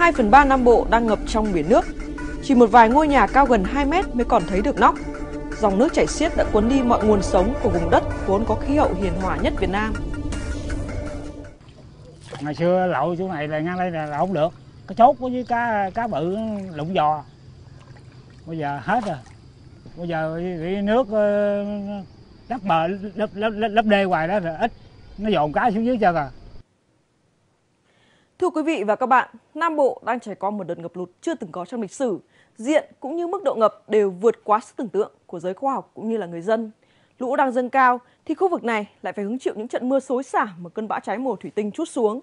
2 phần 3 Nam Bộ đang ngập trong biển nước. Chỉ một vài ngôi nhà cao gần 2 mét mới còn thấy được nóc. Dòng nước chảy xiết đã cuốn đi mọi nguồn sống của vùng đất vốn có khí hậu hiền hòa nhất Việt Nam. Ngày xưa lậu chỗ này là ngang đây là, là không được. Cái chốt của với cá cá bự lụng giò. Bây giờ hết rồi. Bây giờ cái nước đắp ờ, bờ lấp lấp lấp đê hoài đó là ít nó dồn cá xuống dưới chân à Thưa quý vị và các bạn, Nam Bộ đang trải qua một đợt ngập lụt chưa từng có trong lịch sử. Diện cũng như mức độ ngập đều vượt quá sức tưởng tượng của giới khoa học cũng như là người dân. Lũ đang dâng cao thì khu vực này lại phải hứng chịu những trận mưa xối xả mà cơn bão trái mùa thủy tinh chút xuống.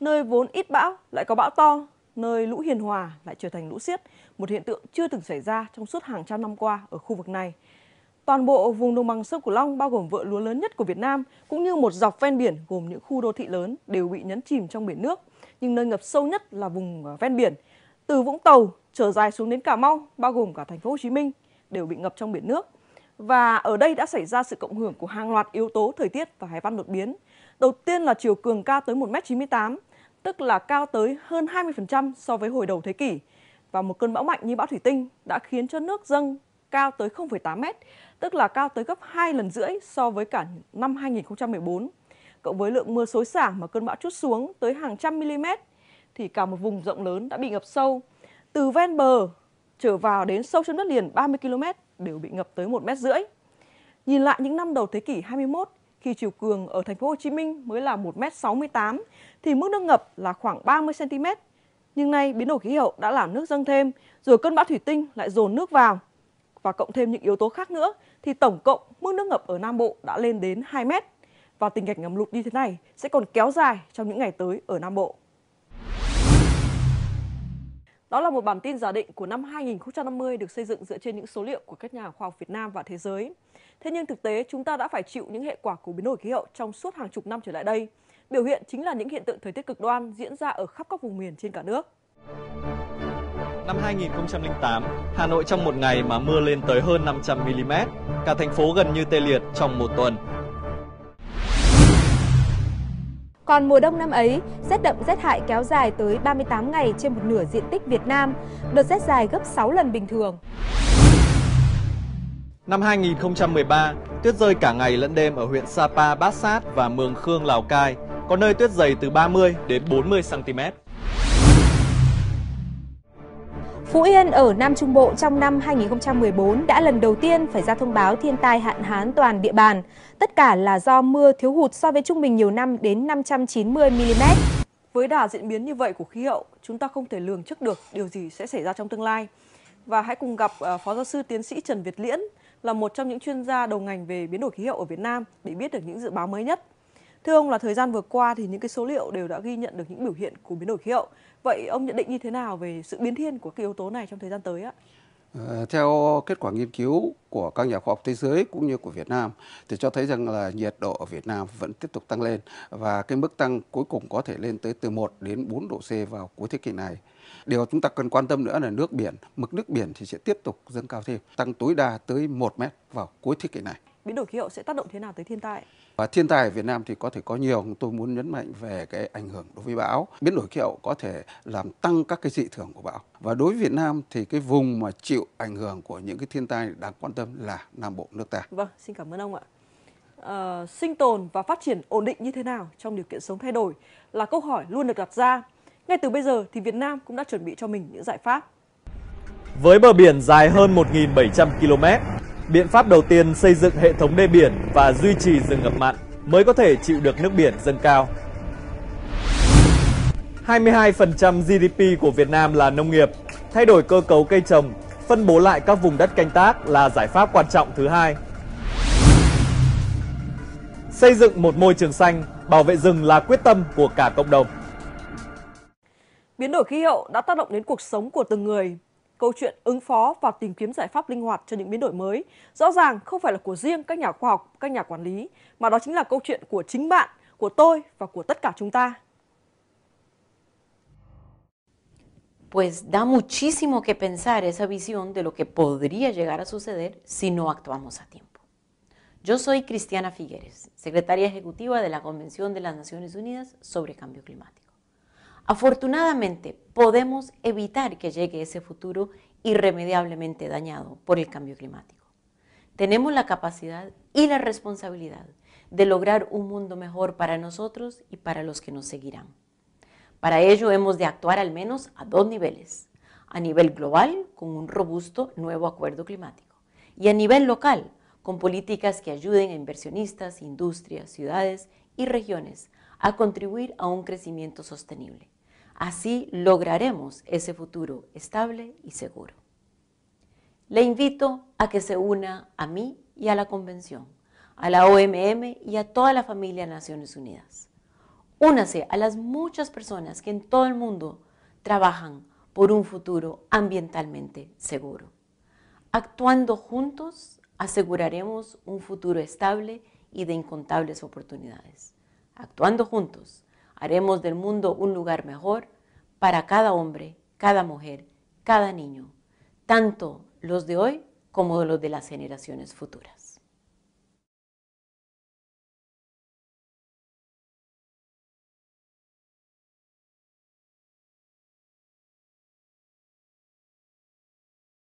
Nơi vốn ít bão lại có bão to, nơi lũ hiền hòa lại trở thành lũ xiết, một hiện tượng chưa từng xảy ra trong suốt hàng trăm năm qua ở khu vực này. Toàn bộ vùng đồng bằng sông Cửu Long bao gồm vựa lúa lớn nhất của Việt Nam cũng như một dọc ven biển gồm những khu đô thị lớn đều bị nhấn chìm trong biển nước nhưng nơi ngập sâu nhất là vùng à, ven biển. Từ Vũng Tàu trở dài xuống đến Cà Mau, bao gồm cả thành phố Hồ Chí Minh đều bị ngập trong biển nước. Và ở đây đã xảy ra sự cộng hưởng của hàng loạt yếu tố thời tiết và hải văn đột biến. Đầu tiên là chiều cường cao tới 1m98, tức là cao tới hơn 20% so với hồi đầu thế kỷ. Và một cơn bão mạnh như bão thủy tinh đã khiến cho nước dâng cao tới 0,8 mét, tức là cao tới gấp 2 lần rưỡi so với cả năm 2014 cộng với lượng mưa xối xả mà cơn bão chút xuống tới hàng trăm mm thì cả một vùng rộng lớn đã bị ngập sâu. Từ ven bờ trở vào đến sâu trong đất liền 30 km đều bị ngập tới 1 mét rưỡi. Nhìn lại những năm đầu thế kỷ 21 khi chiều cường ở thành phố Hồ Chí Minh mới là 1m68 thì mức nước ngập là khoảng 30 cm. Nhưng nay biến đổi khí hậu đã làm nước dâng thêm, rồi cơn bão thủy tinh lại dồn nước vào và cộng thêm những yếu tố khác nữa thì tổng cộng mức nước ngập ở Nam Bộ đã lên đến 2 mét và tình cảnh ngập lụt như thế này sẽ còn kéo dài trong những ngày tới ở Nam Bộ. Đó là một bản tin giả định của năm 2050 được xây dựng dựa trên những số liệu của các nhà khoa học Việt Nam và thế giới. Thế nhưng thực tế, chúng ta đã phải chịu những hệ quả của biến đổi khí hậu trong suốt hàng chục năm trở lại đây. Biểu hiện chính là những hiện tượng thời tiết cực đoan diễn ra ở khắp các vùng miền trên cả nước. Năm 2008, Hà Nội trong một ngày mà mưa lên tới hơn 500 mm, cả thành phố gần như tê liệt trong một tuần Còn mùa đông năm ấy, rét đậm rét hại kéo dài tới 38 ngày trên một nửa diện tích Việt Nam, đợt rét dài gấp 6 lần bình thường. Năm 2013, tuyết rơi cả ngày lẫn đêm ở huyện Sapa, Bát Sát và Mường Khương, Lào Cai, có nơi tuyết dày từ 30 đến 40 cm. Phú Yên ở Nam Trung Bộ trong năm 2014 đã lần đầu tiên phải ra thông báo thiên tai hạn hán toàn địa bàn. Tất cả là do mưa thiếu hụt so với trung bình nhiều năm đến 590mm. Với đà diễn biến như vậy của khí hậu, chúng ta không thể lường trước được điều gì sẽ xảy ra trong tương lai. Và hãy cùng gặp à, Phó Giáo sư Tiến sĩ Trần Việt Liễn là một trong những chuyên gia đầu ngành về biến đổi khí hậu ở Việt Nam để biết được những dự báo mới nhất. Thưa ông là thời gian vừa qua thì những cái số liệu đều đã ghi nhận được những biểu hiện của biến đổi khí hậu. Vậy ông nhận định như thế nào về sự biến thiên của cái yếu tố này trong thời gian tới ạ? Ờ, theo kết quả nghiên cứu của các nhà khoa học thế giới cũng như của Việt Nam thì cho thấy rằng là nhiệt độ ở Việt Nam vẫn tiếp tục tăng lên và cái mức tăng cuối cùng có thể lên tới từ 1 đến 4 độ C vào cuối thế kỷ này. Điều chúng ta cần quan tâm nữa là nước biển, mực nước biển thì sẽ tiếp tục dâng cao thêm, tăng tối đa tới 1 mét vào cuối thế kỷ này biến đổi khí hậu sẽ tác động thế nào tới thiên tai? Và thiên tai ở Việt Nam thì có thể có nhiều, tôi muốn nhấn mạnh về cái ảnh hưởng đối với bão. Biến đổi khí hậu có thể làm tăng các cái dị thường của bão. Và đối với Việt Nam thì cái vùng mà chịu ảnh hưởng của những cái thiên tai đáng quan tâm là Nam Bộ nước ta. Vâng, xin cảm ơn ông ạ. À, sinh tồn và phát triển ổn định như thế nào trong điều kiện sống thay đổi là câu hỏi luôn được đặt ra. Ngay từ bây giờ thì Việt Nam cũng đã chuẩn bị cho mình những giải pháp. Với bờ biển dài hơn 1.700 km, Biện pháp đầu tiên xây dựng hệ thống đê biển và duy trì rừng ngập mặn mới có thể chịu được nước biển dâng cao. 22% GDP của Việt Nam là nông nghiệp. Thay đổi cơ cấu cây trồng, phân bố lại các vùng đất canh tác là giải pháp quan trọng thứ hai. Xây dựng một môi trường xanh, bảo vệ rừng là quyết tâm của cả cộng đồng. Biến đổi khí hậu đã tác động đến cuộc sống của từng người, câu chuyện ứng phó và tìm kiếm giải pháp linh hoạt cho những biến đổi mới rõ ràng không phải là của riêng các nhà khoa học, các nhà quản lý, mà đó chính là câu chuyện của chính bạn, của tôi và của tất cả chúng ta. Pues da muchísimo que pensar esa visión de lo que podría llegar a suceder si no actuamos a tiempo. Yo soy Cristiana Figueres, secretaria ejecutiva de la Convención de las Naciones Unidas sobre Cambio Climático. Afortunadamente, podemos evitar que llegue ese futuro irremediablemente dañado por el cambio climático. Tenemos la capacidad y la responsabilidad de lograr un mundo mejor para nosotros y para los que nos seguirán. Para ello hemos de actuar al menos a dos niveles. A nivel global, con un robusto nuevo acuerdo climático. Y a nivel local, con políticas que ayuden a inversionistas, industrias, ciudades y regiones a contribuir a un crecimiento sostenible. Así lograremos ese futuro estable y seguro. Le invito a que se una a mí y a la Convención, a la OMM y a toda la familia de Naciones Unidas. Únase a las muchas personas que en todo el mundo trabajan por un futuro ambientalmente seguro. Actuando juntos, aseguraremos un futuro estable y de incontables oportunidades. Actuando juntos, Haremos del mundo un lugar mejor para cada hombre, cada mujer, cada niño, tanto los de hoy como los de las generaciones futuras.